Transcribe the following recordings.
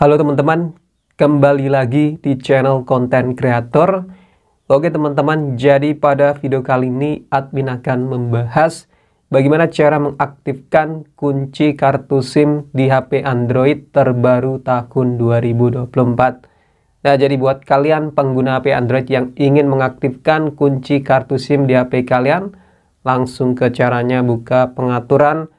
Halo teman-teman, kembali lagi di channel konten kreator. Oke teman-teman, jadi pada video kali ini admin akan membahas bagaimana cara mengaktifkan kunci kartu SIM di HP Android terbaru tahun 2024. Nah, jadi buat kalian pengguna HP Android yang ingin mengaktifkan kunci kartu SIM di HP kalian, langsung ke caranya buka pengaturan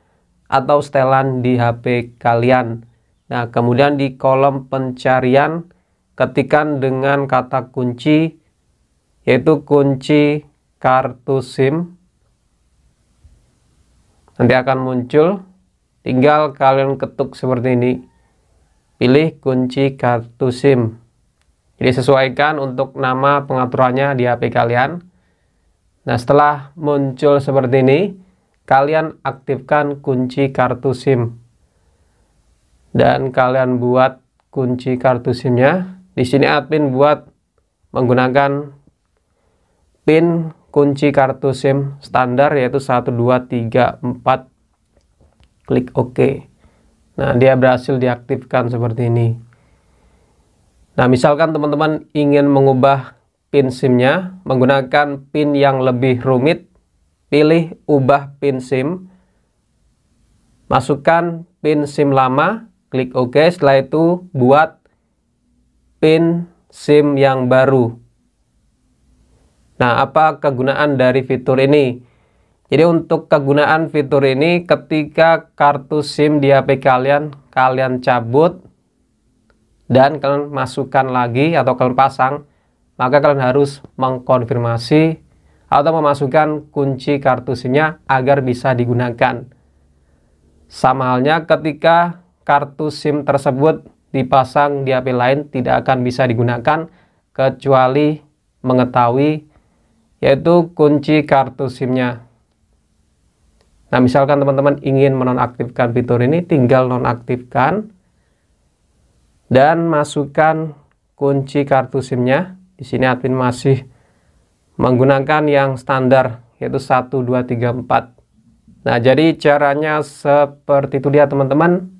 atau setelan di HP kalian. Nah, kemudian di kolom pencarian ketikan dengan kata kunci yaitu kunci kartu SIM. Nanti akan muncul tinggal kalian ketuk seperti ini. Pilih kunci kartu SIM. Jadi sesuaikan untuk nama pengaturannya di HP kalian. Nah, setelah muncul seperti ini, kalian aktifkan kunci kartu SIM dan kalian buat kunci kartu SIM-nya. Di sini admin buat menggunakan pin kunci kartu SIM standar yaitu 1234. Klik OK. Nah, dia berhasil diaktifkan seperti ini. Nah, misalkan teman-teman ingin mengubah pin SIM-nya menggunakan pin yang lebih rumit, pilih ubah pin SIM. Masukkan pin SIM lama klik OK setelah itu buat pin SIM yang baru nah apa kegunaan dari fitur ini jadi untuk kegunaan fitur ini ketika kartu SIM di HP kalian kalian cabut dan kalian masukkan lagi atau kalian pasang maka kalian harus mengkonfirmasi atau memasukkan kunci kartu SIM-nya agar bisa digunakan. Sama halnya ketika kartu SIM tersebut dipasang di HP lain tidak akan bisa digunakan kecuali mengetahui yaitu kunci kartu SIM-nya. Nah, misalkan teman-teman ingin menonaktifkan fitur ini, tinggal nonaktifkan dan masukkan kunci kartu SIM-nya. Di sini admin masih menggunakan yang standar yaitu 1234. Nah, jadi caranya seperti itu dia teman-teman.